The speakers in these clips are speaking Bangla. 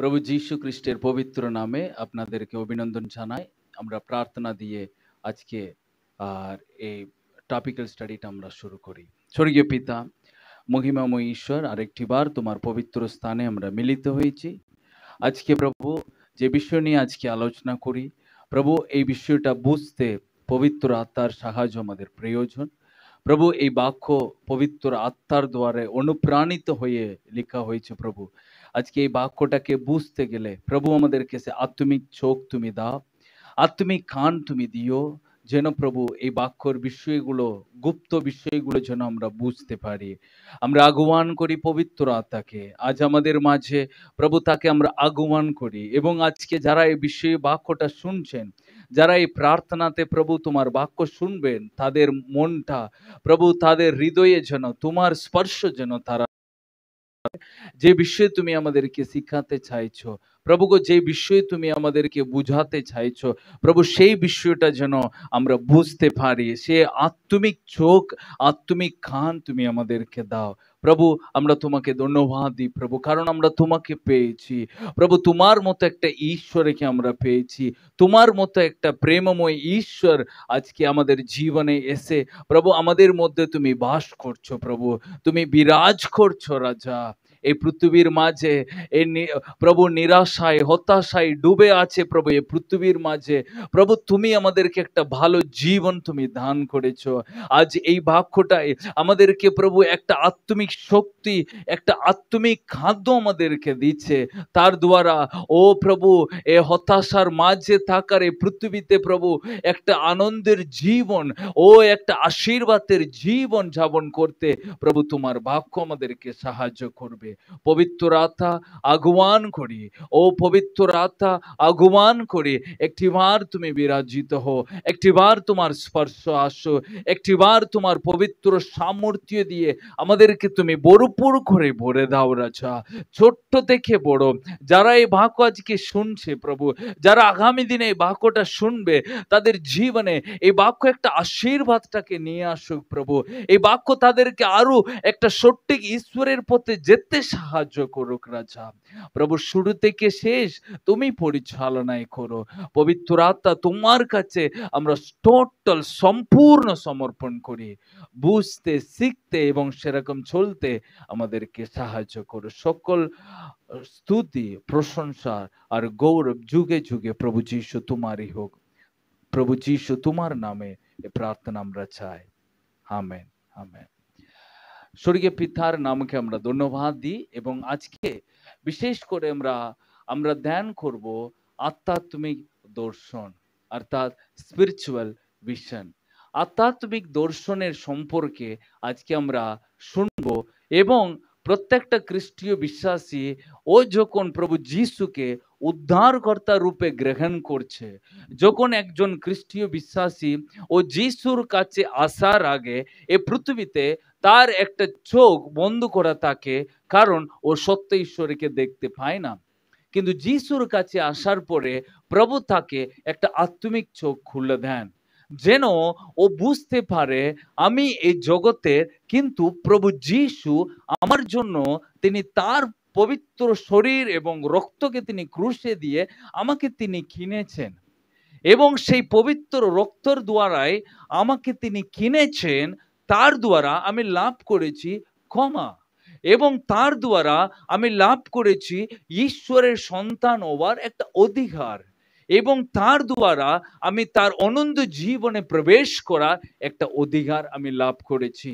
প্রভু যীশু খ্রিস্টের পবিত্র নামে আপনাদেরকে অভিনন্দন জানাই আমরা প্রার্থনা দিয়ে আজকে আর এই টপিক্যাল স্টাডিটা আমরা শুরু করি স্বর্গীয় পিতা মহিমাময় ঈশ্বর আরেকটি বার তোমার পবিত্র স্থানে আমরা মিলিত হয়েছি আজকে প্রভু যে বিষয় নিয়ে আজকে আলোচনা করি প্রভু এই বিষয়টা বুঝতে পবিত্র আত্মার সাহায্য আমাদের প্রয়োজন প্রভু এই বাক্য পবিত্র আত্মার দ্বারে অনুপ্রাণিত হয়ে লেখা হয়েছে প্রভু আজকে এই বাক্যটাকে বুঝতে গেলে প্রভু আমাদেরকে সে আত্মিক চোখ তুমি দাও আত্মিক কান তুমি দিও যেন প্রভু এই বাক্যর বিষয়গুলো গুপ্ত বিষয়গুলো যেন আমরা বুঝতে পারি আমরা আগমান করি পবিত্র আত্মাকে আজ আমাদের মাঝে প্রভু তাকে আমরা আগমান করি এবং আজকে যারা এই বিষয়ে বাক্যটা শুনছেন যারা এই প্রার্থনাতে প্রভু তোমার বাক্য শুনবেন তাদের মনটা প্রভু তাদের হৃদয়ে যেন তোমার স্পর্শ যেন তারা যে বিষয়ে তুমি আমাদেরকে শিখাতে চাইছো প্রভু গো যে বিষয়ে তুমি আমাদেরকে বুঝাতে চাইছো প্রভু সেই বিষয়টা যেন আমরা বুঝতে পারি সে আত্মিক চোখ আত্মিক খান তুমি আমাদেরকে দাও প্রভু আমরা তোমাকে ধন্যবাদ দিই প্রভু কারণ আমরা তোমাকে পেয়েছি প্রভু তোমার মতো একটা ঈশ্বরকে আমরা পেয়েছি তোমার মতো একটা প্রেমময় ঈশ্বর আজকে আমাদের জীবনে এসে প্রভু আমাদের মধ্যে তুমি বাস করছো প্রভু তুমি বিরাজ করছো রাজা এই পৃথিবীর মাঝে এই প্রভু নিরাশায় হতাশায় ডুবে আছে প্রভু এই পৃথিবীর মাঝে প্রভু তুমি আমাদেরকে একটা ভালো জীবন তুমি দান করেছো আজ এই বাক্যটাই আমাদেরকে প্রভু একটা আত্মিক শক্তি একটা আত্মিক খাদ্য আমাদেরকে দিচ্ছে তার দ্বারা ও প্রভু এ হতাশার মাঝে থাকার এই পৃথিবীতে প্রভু একটা আনন্দের জীবন ও একটা আশীর্বাদের জীবন যাপন করতে প্রভু তোমার বাক্য আমাদেরকে সাহায্য করবে পবিত্র আত্মা আগমান করি ও পবিত্র আত্মা আগমন করে একটিবার তুমি বিরাজিত হো একটিবার তোমার স্পর্শ আসো একটিবার তোমার পবিত্র সামর্থ্য দিয়ে আমাদেরকে তুমি বরপুর করে ভরে দাও রাজা ছোট্ট থেকে বড় যারা এই বাক্য আজকে শুনছে প্রভু যারা আগামী দিনে এই বাক্যটা শুনবে তাদের জীবনে এই বাক্য একটা আশীর্বাদটাকে নিয়ে আসুক প্রভু এই বাক্য তাদেরকে আরো একটা সঠিক ঈশ্বরের পথে যেতে সাহায্য করুক রাজা প্রভু শুরু থেকে শেষ তুমি পরিচালনায় করো পবিত্র আত্মা তোমার কাছে আমরা টোটাল সম্পূর্ণ সমর্পণ করি বুঝতে শিখতে এবং সেরকম চলতে আমাদেরকে সাহায্য করো সকল স্তুতি প্রশংসা আর গৌরব যুগে যুগে প্রভু যীশু তোমারই হোক প্রভু যীশু তোমার নামে এ প্রার্থনা আমরা চাই আমেন আমেন স্বর্গীয় পিতার নামকে আমরা ধন্যবাদ দিই এবং আজকে বিশেষ করে আমরা আমরা ধ্যান করব আধ্যাত্মিক দর্শন অর্থাৎ স্পিরিচুয়াল ভিশন আধ্যাত্মিক দর্শনের সম্পর্কে আজকে আমরা শুনব এবং প্রত্যেকটা খ্রিস্টীয় বিশ্বাসী ও যখন প্রভু যিশুকে উদ্ধারকর্তা রূপে গ্রহণ করছে যখন একজন খ্রিস্টীয় বিশ্বাসী ও যিশুর কাছে আসার আগে এ পৃথিবীতে তার একটা চোখ বন্ধ করা থাকে কারণ ও সত্য ঈশ্বরকে দেখতে পায় না কিন্তু যিশুর কাছে আসার পরে প্রভু তাকে একটা আত্মিক চোখ খুলে দেন যেন ও বুঝতে পারে আমি এই জগতের কিন্তু প্রভু যিশু আমার জন্য তিনি তার পবিত্র শরীর এবং রক্তকে তিনি ক্রুশে দিয়ে আমাকে তিনি কিনেছেন এবং সেই পবিত্র রক্তর দ্বারায় আমাকে তিনি কিনেছেন তার দ্বারা আমি লাভ করেছি ক্ষমা এবং তার দ্বারা আমি লাভ করেছি ঈশ্বরের সন্তান হওয়ার একটা অধিকার এবং তার দ্বারা আমি তার অনন্ত জীবনে প্রবেশ করার একটা অধিকার আমি লাভ করেছি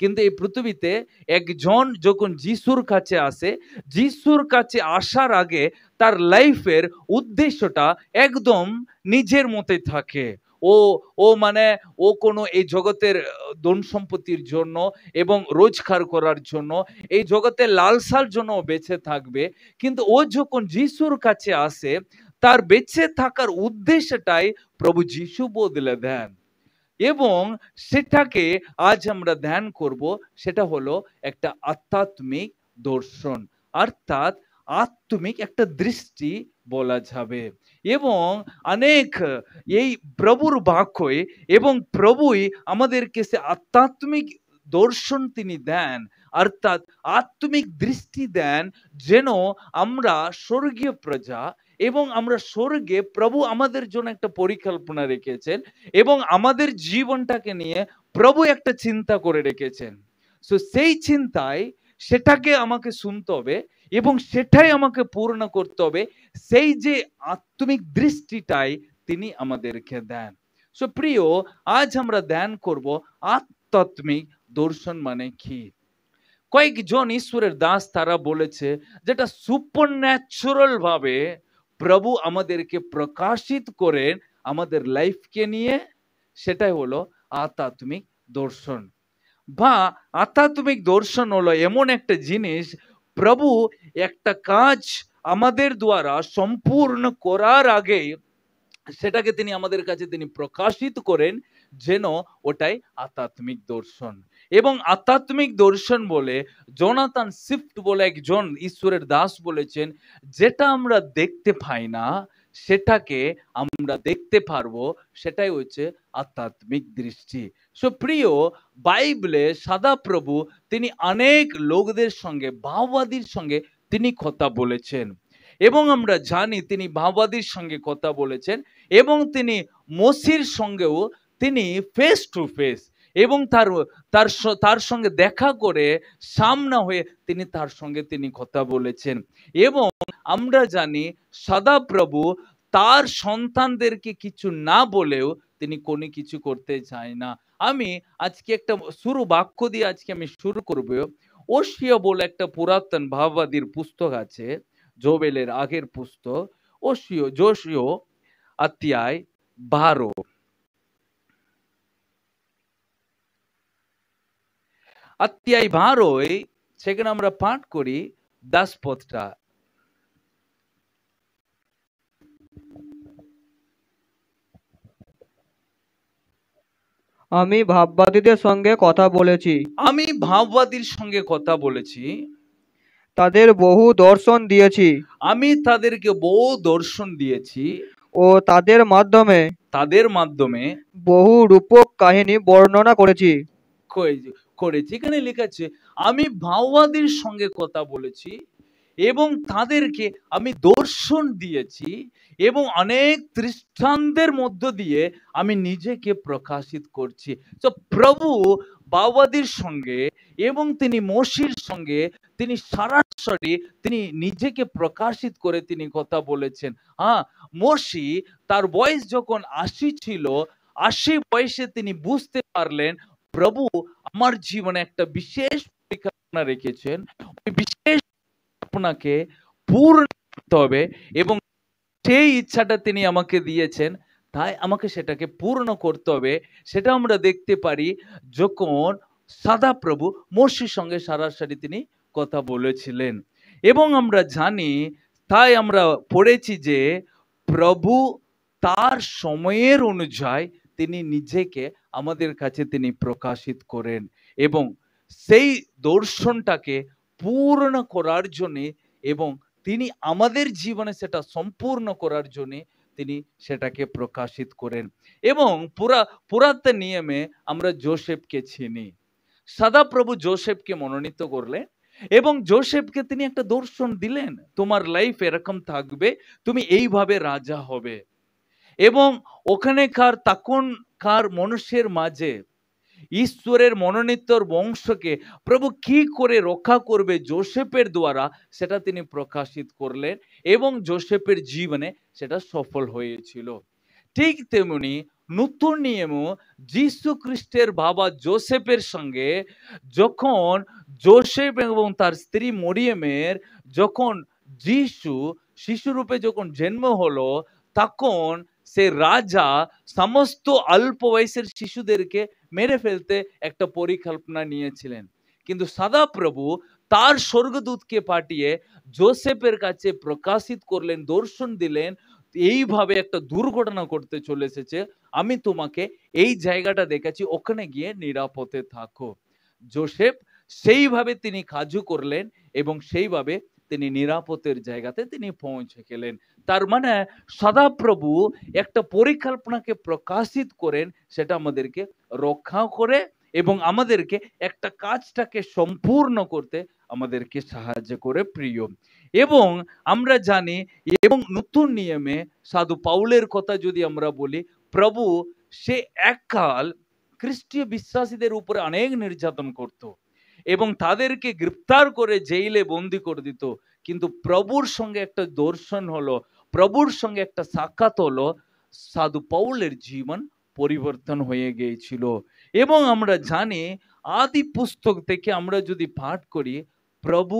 কিন্তু এই পৃথিবীতে একজন যখন যিশুর কাছে আসে যিশুর কাছে আসার আগে তার লাইফের উদ্দেশ্যটা একদম নিজের মতে থাকে ও ও মানে ও কোনো এই জগতের ধন সম্পত্তির জন্য এবং রোজগার করার জন্য এই জগতে লালসার জন্য বেঁচে থাকবে কিন্তু ও যখন যিশুর কাছে আসে তার বেঁচে থাকার উদ্দেশ্যটাই প্রভু যিশু বদলে দেন এবং সেটাকে আজ আমরা ধ্যান করব সেটা হলো একটা আধ্যাত্মিক দর্শন অর্থাৎ আত্মিক একটা দৃষ্টি বলা যাবে এবং অনেক এই প্রভুর বাক্যই এবং প্রভুই আমাদেরকে সে আধ্যাত্মিক দর্শন তিনি দেন অর্থাৎ আত্মিক দৃষ্টি দেন যেন আমরা স্বর্গীয় প্রজা এবং আমরা স্বর্গে প্রভু আমাদের জন্য একটা পরিকল্পনা রেখেছেন এবং আমাদের জীবনটাকে নিয়ে প্রভু একটা চিন্তা করে রেখেছেন সো সেই চিন্তায় সেটাকে আমাকে শুনতে হবে এবং সেটাই আমাকে পূর্ণ করতে হবে সেই যে আত্মিক দৃষ্টিটাই তিনি আমাদেরকে দেন সো প্রিয় আজ আমরা ধ্যান করব আত্মাত্মিক দর্শন মানে কি কয়েকজন ঈশ্বরের দাস তারা বলেছে যেটা সুপার ন্যাচুরাল ভাবে প্রভু আমাদেরকে প্রকাশিত করেন আমাদের লাইফকে নিয়ে সেটাই হলো আধ্যাত্মিক দর্শন বা আধ্যাত্মিক দর্শন হলো এমন একটা জিনিস প্রভু একটা কাজ আমাদের দ্বারা সম্পূর্ণ করার আগে সেটাকে তিনি আমাদের কাছে তিনি প্রকাশিত করেন যেন ওটাই আধ্যাত্মিক দর্শন এবং আধ্যাত্মিক দর্শন বলে জোনাতান সিফট বলে একজন ঈশ্বরের দাস বলেছেন যেটা আমরা দেখতে পাই না সেটাকে আমরা দেখতে পারবো সেটাই হচ্ছে আধ্যাত্মিক দৃষ্টি সো প্রিয় বাইবলে সাদা প্রভু তিনি অনেক লোকদের সঙ্গে মাওবাদীর সঙ্গে তিনি কথা বলেছেন এবং আমরা জানি তিনি মাওবাদীর সঙ্গে কথা বলেছেন এবং তিনি মসির সঙ্গেও তিনি ফেস টু ফেস এবং তার তার তার সঙ্গে দেখা করে সামনা হয়ে তিনি তার সঙ্গে তিনি কথা বলেছেন এবং আমরা জানি সদা প্রভু তার সন্তানদেরকে কিছু না বলেও তিনি কোনো কিছু করতে চায় না আমি আজকে একটা শুরু বাক্য দিয়ে আজকে আমি শুরু করব ওশিয়া বলে একটা পুরাতন ভাববাদীর পুস্তক আছে জোবেলের আগের পুস্তক ওশিয় জোশিও আত্মিয়ায় বারো অত্যায় ভারোয় সেখানে আমরা পাঠ করি দাসপথটা আমি ভাববাদীদের সঙ্গে কথা বলেছি আমি ভাববাদীর সঙ্গে কথা বলেছি তাদের বহু দর্শন দিয়েছি আমি তাদেরকে বহু দর্শন দিয়েছি ও তাদের মাধ্যমে তাদের মাধ্যমে বহু রূপক কাহিনী বর্ণনা করেছি করে যেখানে লেখা আছে আমি ভাওয়াদের সঙ্গে কথা বলেছি এবং তাদেরকে আমি দর্শন দিয়েছি এবং অনেক দৃষ্টান্তের মধ্য দিয়ে আমি নিজেকে প্রকাশিত করছি তো প্রভু বাবাদের সঙ্গে এবং তিনি মসির সঙ্গে তিনি সরাসরি তিনি নিজেকে প্রকাশিত করে তিনি কথা বলেছেন হ্যাঁ মসি তার বয়স যখন আশি ছিল আশি বয়সে তিনি বুঝতে পারলেন প্রভু আমার জীবনে একটা বিশেষ পরিকল্পনা রেখেছেন ওই বিশেষ আপনাকে পূর্ণ করতে হবে এবং সেই ইচ্ছাটা তিনি আমাকে দিয়েছেন তাই আমাকে সেটাকে পূর্ণ করতে হবে সেটা আমরা দেখতে পারি যখন সাদা প্রভু মর্ষির সঙ্গে সারাসারি তিনি কথা বলেছিলেন এবং আমরা জানি তাই আমরা পড়েছি যে প্রভু তার সময়ের অনুযায়ী তিনি নিজেকে আমাদের কাছে তিনি প্রকাশিত করেন এবং সেই দর্শনটাকে পূর্ণ করার জন্যে এবং তিনি আমাদের জীবনে সেটা সম্পূর্ণ করার জন্যে তিনি সেটাকে প্রকাশিত করেন এবং পুরা পুরাতন নিয়মে আমরা জোসেফকে চিনি সদাপ্রভু জোসেফকে মনোনীত করলেন এবং জোসেফকে তিনি একটা দর্শন দিলেন তোমার লাইফ এরকম থাকবে তুমি এইভাবে রাজা হবে এবং ওখানেকার তখনকার মনুষ্যের মাঝে ঈশ্বরের মনোনীতর বংশকে প্রভু কি করে রক্ষা করবে জোসেফের দ্বারা সেটা তিনি প্রকাশিত করলেন এবং জোসেফের জীবনে সেটা সফল হয়েছিল ঠিক তেমনি নতুন নিয়মও যীশু খ্রিস্টের বাবা জোসেফের সঙ্গে যখন জোসেফ এবং তার স্ত্রী মরিয়মের যখন যিশু শিশুরূপে যখন জন্ম হলো তখন সে রাজা সমস্ত অল্প বয়সের শিশুদেরকে মেরে ফেলতে একটা পরিকল্পনা নিয়েছিলেন কিন্তু সাদা প্রভু তার স্বর্গদূতকে পাঠিয়ে জোসেফের কাছে প্রকাশিত করলেন দর্শন দিলেন এইভাবে একটা দুর্ঘটনা করতে চলে এসেছে আমি তোমাকে এই জায়গাটা দেখেছি ওখানে গিয়ে নিরাপদে থাকো জোসেফ সেইভাবে তিনি কাজু করলেন এবং সেইভাবে তিনি নিরাপদের জায়গাতে তিনি পৌঁছে গেলেন তার মানে সদাপ্রভু একটা পরিকল্পনাকে প্রকাশিত করেন সেটা আমাদেরকে রক্ষা করে এবং আমাদেরকে একটা কাজটাকে সম্পূর্ণ করতে আমাদেরকে সাহায্য করে প্রিয় এবং আমরা জানি এবং নতুন নিয়মে সাধু পাউলের কথা যদি আমরা বলি প্রভু সে এককাল খ্রিস্টীয় বিশ্বাসীদের উপরে অনেক নির্যাতন করত এবং তাদেরকে গ্রেপ্তার করে জেইলে বন্দি করে দিত কিন্তু প্রভুর সঙ্গে একটা দর্শন হলো প্রভুর সঙ্গে একটা সাক্ষাৎ হলো সাধু পৌলের জীবন পরিবর্তন হয়ে গিয়েছিল এবং আমরা জানি আদি পুস্তক থেকে আমরা যদি পাঠ করি প্রভু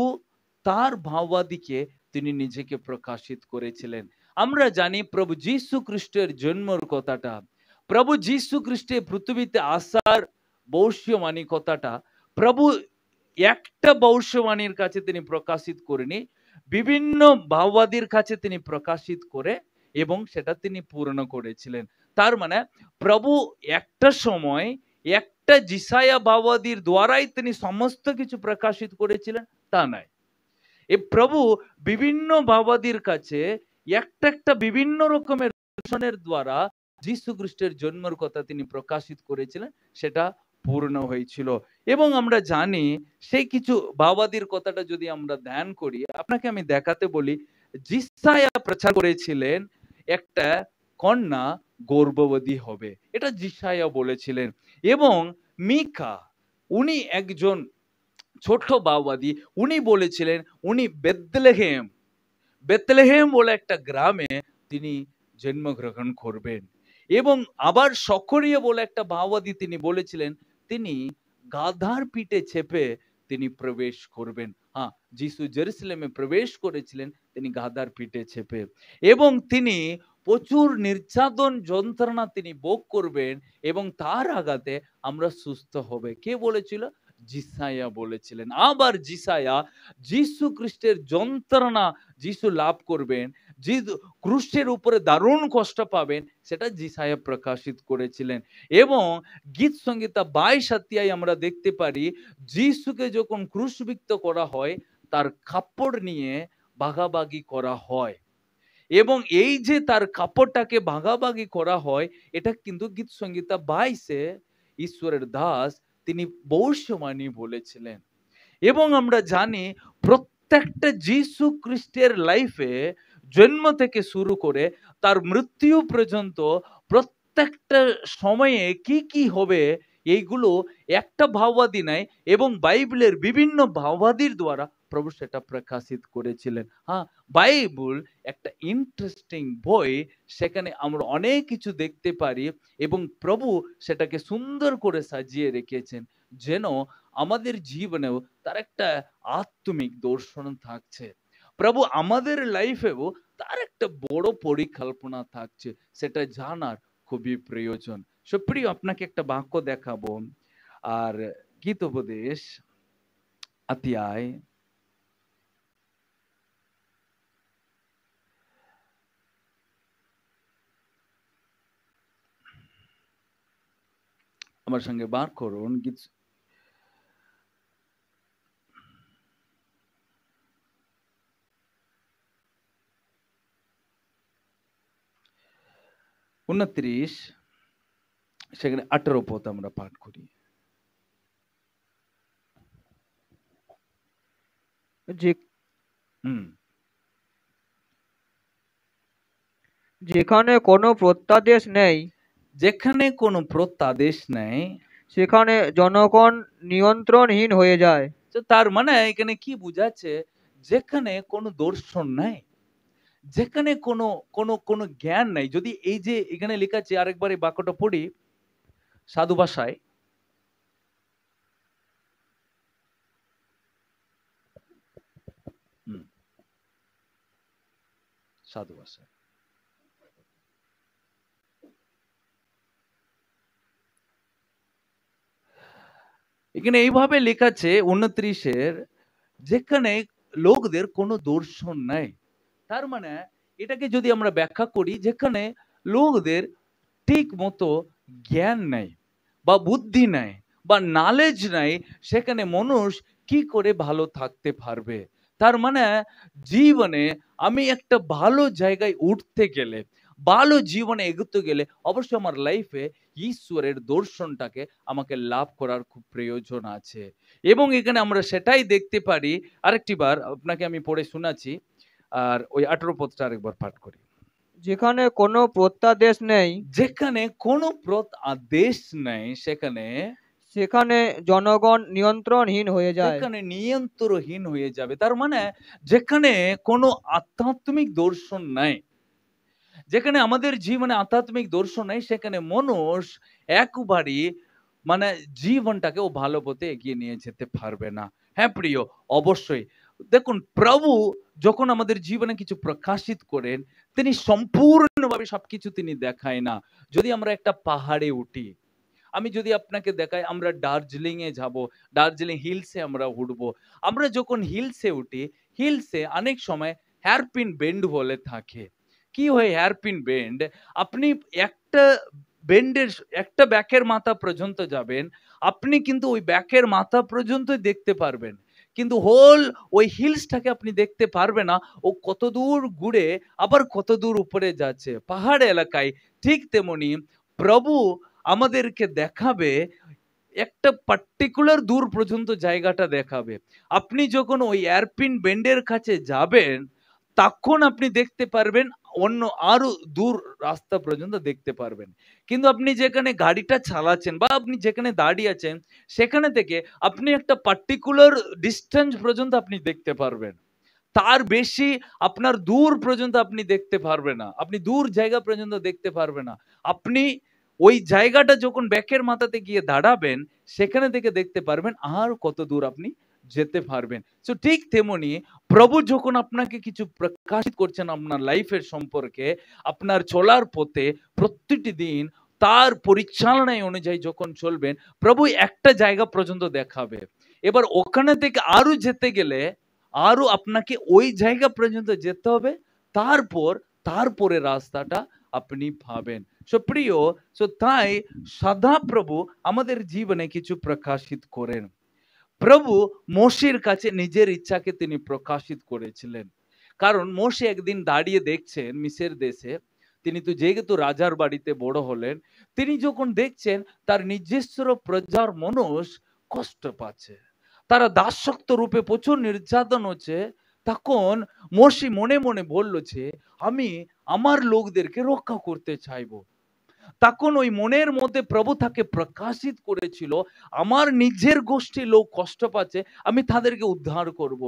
তার ভাবাদিকে তিনি নিজেকে প্রকাশিত করেছিলেন আমরা জানি প্রভু যীশু খ্রিস্টের জন্মর কথাটা প্রভু যীশু খ্রিস্টের পৃথিবীতে আসার ভবিষ্যবাণী কথাটা প্রভু একটা ভবিষ্যবাণীর কাছে তিনি প্রকাশিত করেনি বিভিন্ন বাওয়াদির কাছে তিনি প্রকাশিত করে এবং সেটা তিনি পূর্ণ করেছিলেন তার মানে প্রভু একটা সময় একটা জিসায়া ভাওবাদীর দ্বারাই তিনি সমস্ত কিছু প্রকাশিত করেছিলেন তা নয় এ প্রভু বিভিন্ন ভাবাদীর কাছে একটা একটা বিভিন্ন রকমের দর্শনের দ্বারা যীশু খ্রিস্টের জন্মের কথা তিনি প্রকাশিত করেছিলেন সেটা পূর্ণ হয়েছিল এবং আমরা জানি সেই কিছু বাবাদির কথাটা যদি আমরা ধ্যান করি আপনাকে আমি দেখাতে বলি জিসায়া প্রচার করেছিলেন একটা কন্যা গর্ভবতী হবে এটা জিসায়া বলেছিলেন এবং মিকা উনি একজন ছোট্ট বাবাদি উনি বলেছিলেন উনি বেতলেহেম বেতলেহেম বলে একটা গ্রামে তিনি জন্মগ্রহণ করবেন এবং আবার সকরিয়া বলে একটা বাওয়াদি তিনি বলেছিলেন তিনি গাধার পিঠে চেপে তিনি প্রবেশ করবেন হ্যাঁ যিশু জেরুসালেমে প্রবেশ করেছিলেন তিনি গাধার পিঠে চেপে এবং তিনি প্রচুর নির্যাতন যন্ত্রণা তিনি ভোগ করবেন এবং তার আঘাতে আমরা সুস্থ হবে কে বলেছিল জিসায়া বলেছিলেন আবার জিসায়া যিশু খ্রিস্টের যন্ত্রণা যিশু লাভ করবেন যে ক্রুশের উপরে দারুণ কষ্ট পাবেন সেটা জিসায়া প্রকাশিত করেছিলেন এবং গীত সংগীতা বাইশ হাতিয়ায় আমরা দেখতে পারি যিশুকে যখন ক্রুশবিক্ত করা হয় তার কাপড় নিয়ে ভাগাভাগি করা হয় এবং এই যে তার কাপড়টাকে ভাগাভাগি করা হয় এটা কিন্তু গীত সঙ্গীতা বাইশে ঈশ্বরের দাস তিনি বৌষ্যমানী বলেছিলেন এবং আমরা জানি প্রত্যেকটা যিশু খ্রিস্টের লাইফে জন্ম থেকে শুরু করে তার মৃত্যু পর্যন্ত প্রত্যেকটা সময়ে কি কি হবে এইগুলো একটা ভাববাদী নাই এবং বাইবেলের বিভিন্ন ভাববাদীর দ্বারা প্রভু সেটা প্রকাশিত করেছিলেন হ্যাঁ বাইবেল একটা ইন্টারেস্টিং বই সেখানে আমরা অনেক কিছু দেখতে পারি এবং প্রভু সেটাকে সুন্দর করে সাজিয়ে রেখেছেন যেন আমাদের জীবনেও তার একটা আত্মিক দর্শন থাকছে প্রভু আমাদের লাইফেও তার একটা বড় পরিকল্পনা থাকছে সেটা জানার খুবই প্রয়োজন সুপ্রিয় আপনাকে একটা বাক্য দেখাবো আর উপদেশ আতিয়ায় আমার সঙ্গে বার করুন গীত উনত্রিশ সেখানে আঠারো পদ আমরা পাঠ করি যে যেখানে কোনো প্রত্যাদেশ নেই যেখানে কোনো প্রত্যাদেশ নেই সেখানে জনগণ নিয়ন্ত্রণহীন হয়ে যায় তো তার মানে এখানে কি বুঝাচ্ছে যেখানে কোনো দর্শন নাই যেখানে কোনো কোনো কোনো জ্ঞান নাই যদি এই যে এখানে লেখা আছে আরেকবার এই বাক্যটা পড়ি সাধু ভাষায় সাধু ভাষায় এখানে এইভাবে লেখা আছে উনত্রিশের যেখানে লোকদের কোনো দর্শন নাই তার মানে এটাকে যদি আমরা ব্যাখ্যা করি যেখানে লোকদের ঠিক মতো জ্ঞান নাই বা বুদ্ধি নাই বা নলেজ নেই সেখানে মানুষ কি করে ভালো থাকতে পারবে তার মানে জীবনে আমি একটা ভালো জায়গায় উঠতে গেলে ভালো জীবনে এগোতে গেলে অবশ্যই আমার লাইফে ঈশ্বরের দর্শনটাকে আমাকে লাভ করার খুব প্রয়োজন আছে এবং এখানে আমরা সেটাই দেখতে পারি আরেকটি বার আপনাকে আমি পড়ে শোনাচ্ছি আর ওই আঠারো পদটা আরেকবার পাঠ করি যেখানে কোনো প্রত্যাদেশ নেই যেখানে কোনো আদেশ নেই সেখানে সেখানে জনগণ নিয়ন্ত্রণহীন হয়ে যায় সেখানে নিয়ন্ত্রণহীন হয়ে যাবে তার মানে যেখানে কোনো আধ্যাত্মিক দর্শন নাই যেখানে আমাদের জীবনে আধ্যাত্মিক দর্শন নাই সেখানে মানুষ একবারই মানে জীবনটাকে ও ভালো পথে এগিয়ে নিয়ে যেতে পারবে না হ্যাঁ প্রিয় অবশ্যই দেখুন প্রভু যখন আমাদের জীবনে কিছু প্রকাশিত করেন তিনি সম্পূর্ণভাবে সবকিছু তিনি দেখায় না যদি আমরা একটা পাহাড়ে উঠি আমি যদি আপনাকে দেখাই আমরা দার্জিলিং এ যাব দার্জিলিং হিলসে আমরা উঠব আমরা যখন হিলসে উঠি হিলসে অনেক সময় হেয়ারপিন বেন্ড বলে থাকে কি হয় হেয়ারপিন বেন্ড আপনি একটা বেন্ডের একটা ব্যাকের মাথা পর্যন্ত যাবেন আপনি কিন্তু ওই ব্যাকের মাথা পর্যন্তই দেখতে পারবেন কিন্তু হোল ওই হিলসটাকে আপনি দেখতে পারবে না ও কত দূর ঘুরে আবার কত দূর উপরে যাচ্ছে পাহাড় এলাকায় ঠিক তেমনি প্রভু আমাদেরকে দেখাবে একটা পার্টিকুলার দূর পর্যন্ত জায়গাটা দেখাবে আপনি যখন ওই এয়ারপিন বেন্ডের কাছে যাবেন তখন আপনি দেখতে পারবেন অন্য আরো দূর রাস্তা পর্যন্ত দেখতে পারবেন কিন্তু আপনি যেখানে গাড়িটা চালাচ্ছেন বা আপনি যেখানে দাঁড়িয়ে আছেন সেখানে থেকে আপনি একটা পার্টিকুলার ডিস্টেন্স পর্যন্ত আপনি দেখতে পারবেন তার বেশি আপনার দূর পর্যন্ত আপনি দেখতে পারবে না আপনি দূর জায়গা পর্যন্ত দেখতে পারবে না আপনি ওই জায়গাটা যখন ব্যাকের মাথাতে গিয়ে দাঁড়াবেন সেখানে থেকে দেখতে পারবেন আর কত দূর আপনি যেতে পারবেন সো ঠিক তেমনি প্রভু যখন আপনাকে কিছু প্রকাশিত করছেন আপনার লাইফের সম্পর্কে আপনার চলার পথে প্রত্যেকটি দিন তার পরিচালনায় অনুযায়ী যখন চলবেন প্রভু একটা জায়গা পর্যন্ত দেখাবে এবার ওখানে থেকে আরো যেতে গেলে আরো আপনাকে ওই জায়গা পর্যন্ত যেতে হবে তারপর তারপরে রাস্তাটা আপনি পাবেন সো প্রিয় সো তাই সাদা প্রভু আমাদের জীবনে কিছু প্রকাশিত করেন প্রভু মোশির কাছে নিজের ইচ্ছাকে তিনি প্রকাশিত করেছিলেন কারণ মোশি একদিন দাঁড়িয়ে দেখছেন মিসের দেশে তিনি তো যেহেতু রাজার বাড়িতে বড় হলেন তিনি যখন দেখছেন তার নিজস্ব প্রজার মানুষ কষ্ট পাচ্ছে তারা দাসক্ত রূপে প্রচুর নির্যাতন হচ্ছে তখন মোশি মনে মনে বলল যে আমি আমার লোকদেরকে রক্ষা করতে চাইবো তখন ওই মনের মধ্যে প্রভু তাকে প্রকাশিত করেছিল আমার নিজের গোষ্ঠী লোক কষ্ট পাচ্ছে আমি তাদেরকে উদ্ধার করব।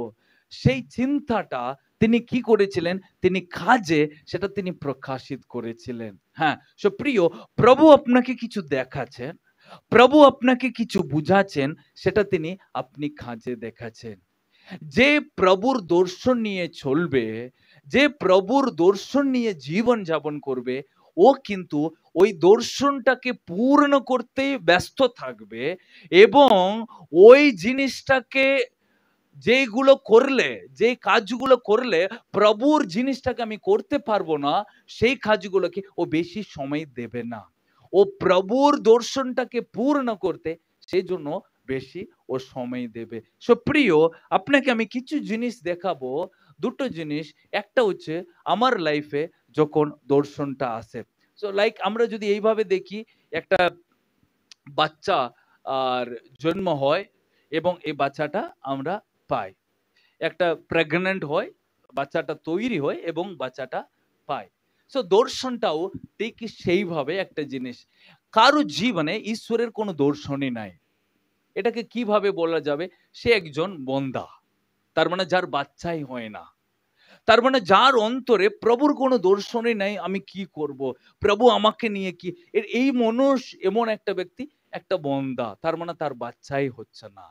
সেই চিন্তাটা তিনি কি করেছিলেন তিনি কাজে সেটা তিনি প্রকাশিত করেছিলেন হ্যাঁ সো প্রিয় প্রভু আপনাকে কিছু দেখাচ্ছেন প্রভু আপনাকে কিছু বুঝাচ্ছেন সেটা তিনি আপনি কাজে দেখাচ্ছেন যে প্রভুর দর্শন নিয়ে চলবে যে প্রভুর দর্শন নিয়ে জীবন যাপন করবে ও কিন্তু ওই দর্শনটাকে পূর্ণ করতেই ব্যস্ত থাকবে এবং ওই জিনিসটাকে যেইগুলো করলে যে কাজগুলো করলে প্রভুর জিনিসটাকে আমি করতে পারবো না সেই কাজগুলোকে ও বেশি সময় দেবে না ও প্রভুর দর্শনটাকে পূর্ণ করতে সেজন্য বেশি ও সময় দেবে সো প্রিয় আপনাকে আমি কিছু জিনিস দেখাবো দুটো জিনিস একটা হচ্ছে আমার লাইফে যখন দর্শনটা আসে সো লাইক আমরা যদি এইভাবে দেখি একটা বাচ্চা আর জন্ম হয় এবং এই বাচ্চাটা আমরা পাই একটা প্রেগনেন্ট হয় বাচ্চাটা তৈরি হয় এবং বাচ্চাটা পায় সো দর্শনটাও ঠিক সেইভাবে একটা জিনিস কারো জীবনে ঈশ্বরের কোনো দর্শনই নাই এটাকে কিভাবে বলা যাবে সে একজন বন্দা তার মানে যার বাচ্চাই হয় না তার মানে যার অন্তরে প্রভুর কোনো দর্শনই নাই আমি কি করব। প্রভু আমাকে নিয়ে কি এর এই মনুষ এমন একটা ব্যক্তি একটা বন্দা তার মানে তার বাচ্চাই হচ্ছে না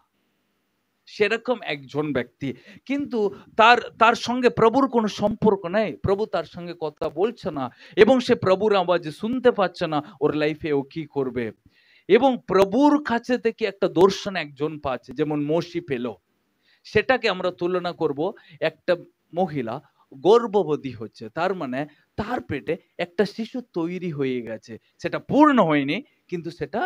সেরকম একজন ব্যক্তি কিন্তু তার তার সঙ্গে প্রভুর কোনো সম্পর্ক নেই প্রভু তার সঙ্গে কথা বলছে না এবং সে প্রভুর আওয়াজ শুনতে পাচ্ছে না ওর লাইফে ও কি করবে এবং প্রভুর কাছে থেকে একটা দর্শন একজন পাচ্ছে যেমন মসি পেল সেটাকে আমরা তুলনা করব একটা মহিলা গর্ভবতী হচ্ছে তার মানে তার পেটে একটা শিশু তৈরি হয়ে গেছে সেটা পূর্ণ হয়নি কিন্তু সেটা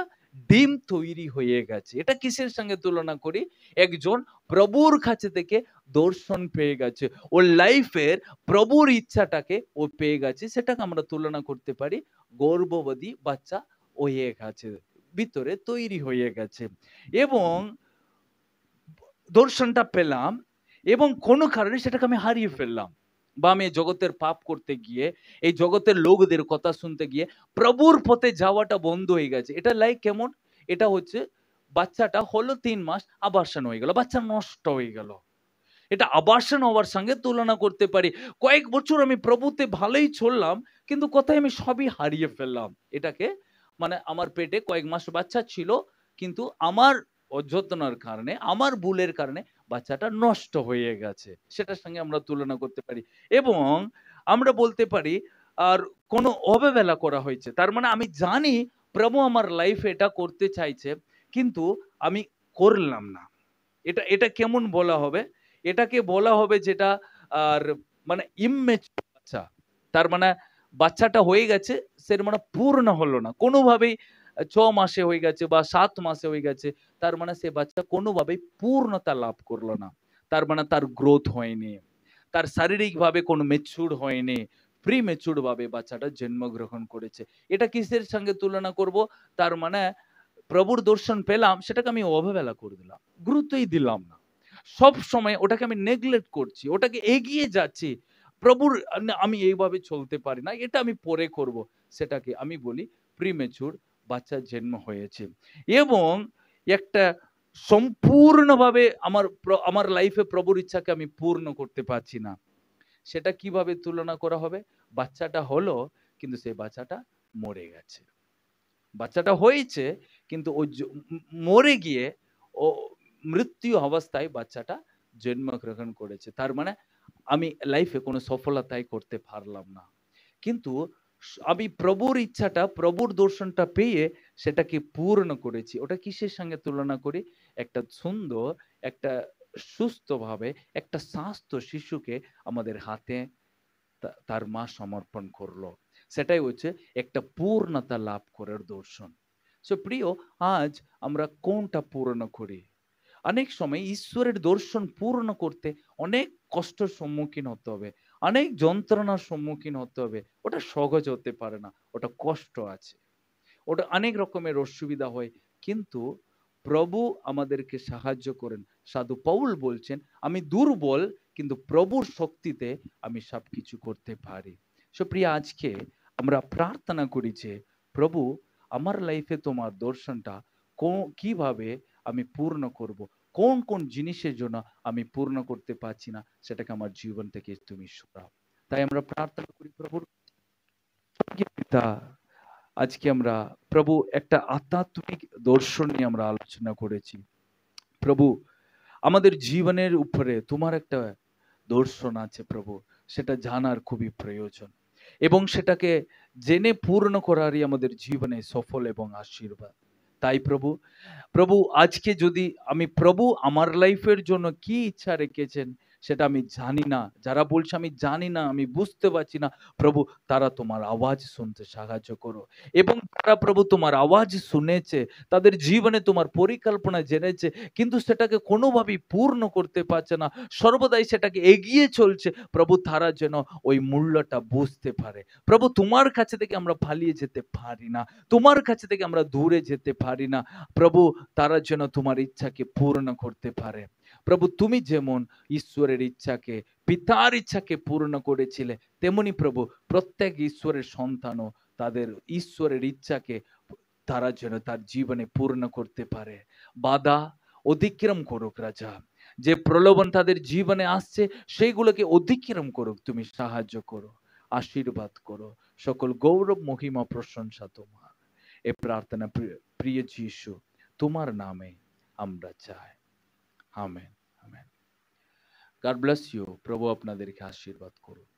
ডিম তৈরি হয়ে গেছে এটা কিসের সঙ্গে তুলনা করি একজন প্রভুর কাছে থেকে দর্শন পেয়ে গেছে ও লাইফের প্রভুর ইচ্ছাটাকে ও পেয়ে গেছে সেটাকে আমরা তুলনা করতে পারি গর্ভবতী বাচ্চা হয়ে গেছে ভিতরে তৈরি হয়ে গেছে এবং দর্শনটা পেলাম এবং কোনো কারণে সেটাকে আমি হারিয়ে ফেললাম বা আমি জগতের পাপ করতে গিয়ে এই জগতের লোকদের কথা শুনতে গিয়ে প্রভুর পথে যাওয়াটা বন্ধ হয়ে গেছে এটা লাইক কেমন এটা হচ্ছে বাচ্চাটা হলো তিন মাস আবাসন হয়ে গেল বাচ্চা নষ্ট হয়ে গেল এটা আবাসন হওয়ার সঙ্গে তুলনা করতে পারি কয়েক বছর আমি প্রভুতে ভালোই চললাম কিন্তু কোথায় আমি সবই হারিয়ে ফেললাম এটাকে মানে আমার পেটে কয়েক মাস বাচ্চা ছিল কিন্তু আমার অযত্নের কারণে আমার ভুলের কারণে বাচ্চাটা নষ্ট হয়ে গেছে সেটার সঙ্গে আমরা তুলনা করতে পারি এবং আমরা বলতে পারি আর কোনো অবহেলা করা হয়েছে তার মানে আমি জানি প্রভু আমার লাইফে এটা করতে চাইছে কিন্তু আমি করলাম না এটা এটা কেমন বলা হবে এটাকে বলা হবে যেটা আর মানে ইমেজ বাচ্চা তার মানে বাচ্চাটা হয়ে গেছে সেটা মানে পূর্ণ হলো না কোনোভাবেই ছ মাসে হয়ে গেছে বা সাত মাসে হয়ে গেছে তার মানে সে বাচ্চা কোনোভাবেই পূর্ণতা লাভ করলো না তার মানে তার গ্রোথ হয়নি তার শারীরিকভাবে কোনো মেচুর হয়নি প্রি মেচুরভাবে বাচ্চাটা জন্মগ্রহণ করেছে এটা কিসের সঙ্গে তুলনা করব তার মানে প্রভুর দর্শন পেলাম সেটাকে আমি অবহেলা করে দিলাম গুরুত্বই দিলাম না সব সময় ওটাকে আমি নেগলেক্ট করছি ওটাকে এগিয়ে যাচ্ছি প্রভুর আমি এইভাবে চলতে পারি না এটা আমি পরে করব সেটাকে আমি বলি প্রিমেচুর বাচ্চার জন্ম হয়েছে এবং একটা সম্পূর্ণভাবে আমার আমার লাইফে প্রবর ইচ্ছাকে আমি পূর্ণ করতে পারছি না সেটা কিভাবে তুলনা করা হবে বাচ্চাটা হলো কিন্তু সেই বাচ্চাটা মরে গেছে বাচ্চাটা হয়েছে কিন্তু ও মরে গিয়ে ও মৃত্যু অবস্থায় বাচ্চাটা জন্মগ্রহণ করেছে তার মানে আমি লাইফে কোনো সফলতাই করতে পারলাম না কিন্তু আমি প্রভুর ইচ্ছাটা প্রভুর দর্শনটা পেয়ে সেটাকে পূর্ণ করেছি ওটা কিসের সঙ্গে তুলনা করি একটা সুন্দর একটা সুস্থভাবে একটা স্বাস্থ্য শিশুকে আমাদের হাতে তার মা সমর্পণ করলো সেটাই হচ্ছে একটা পূর্ণতা লাভ করার দর্শন সো প্রিয় আজ আমরা কোনটা পূর্ণ করি অনেক সময় ঈশ্বরের দর্শন পূর্ণ করতে অনেক কষ্টের সম্মুখীন হতে হবে অনেক যন্ত্রণার সম্মুখীন হতে হবে ওটা সহজ হতে পারে না ওটা কষ্ট আছে ওটা অনেক রকমের অসুবিধা হয় কিন্তু প্রভু আমাদেরকে সাহায্য করেন সাধু পাউল বলছেন আমি দুর্বল কিন্তু প্রভুর শক্তিতে আমি সব কিছু করতে পারি সুপ্রিয়া আজকে আমরা প্রার্থনা করি যে প্রভু আমার লাইফে তোমার দর্শনটা কিভাবে আমি পূর্ণ করব কোন কোন জিনিসের জন্য আমি পূর্ণ করতে পারছি না সেটাকে আমার জীবন থেকে তুমি সরাও তাই আমরা প্রার্থনা করি প্রভুর পিতা আজকে আমরা প্রভু একটা আধ্যাত্মিক দর্শন নিয়ে আমরা আলোচনা করেছি প্রভু আমাদের জীবনের উপরে তোমার একটা দর্শন আছে প্রভু সেটা জানার খুবই প্রয়োজন এবং সেটাকে জেনে পূর্ণ করারই আমাদের জীবনে সফল এবং আশীর্বাদ তাই প্রভু প্রভু আজকে যদি আমি প্রভু আমার লাইফের জন্য কি ইচ্ছা রেখেছেন সেটা আমি জানি না যারা বলছে আমি জানি না আমি বুঝতে পারছি না প্রভু তারা তোমার আওয়াজ শুনতে সাহায্য করো এবং তারা প্রভু তোমার আওয়াজ শুনেছে তাদের জীবনে তোমার পরিকল্পনা জেনেছে কিন্তু সেটাকে কোনোভাবেই পূর্ণ করতে পারছে না সর্বদাই সেটাকে এগিয়ে চলছে প্রভু তারা যেন ওই মূল্যটা বুঝতে পারে প্রভু তোমার কাছে থেকে আমরা পালিয়ে যেতে পারি না তোমার কাছে থেকে আমরা দূরে যেতে পারি না প্রভু তারা যেন তোমার ইচ্ছাকে পূর্ণ করতে পারে প্রভু তুমি যেমন ঈশ্বরের ইচ্ছাকে পিতার ইচ্ছাকে পূর্ণ করেছিলে তেমনি প্রভু প্রত্যেক ঈশ্বরের সন্তানও তাদের ঈশ্বরের ইচ্ছাকে তারা যেন তার জীবনে পূর্ণ করতে পারে বাধা অতিক্রম করুক রাজা যে প্রলোভন তাদের জীবনে আসছে সেইগুলোকে অতিক্রম করুক তুমি সাহায্য করো আশীর্বাদ করো সকল গৌরব মহিমা প্রশংসা তোমার এ প্রার্থনা প্রিয় যিশু তোমার নামে আমরা চাই amen amen God bless you प्रभु আপনাদেরকে আশীর্বাদ করুন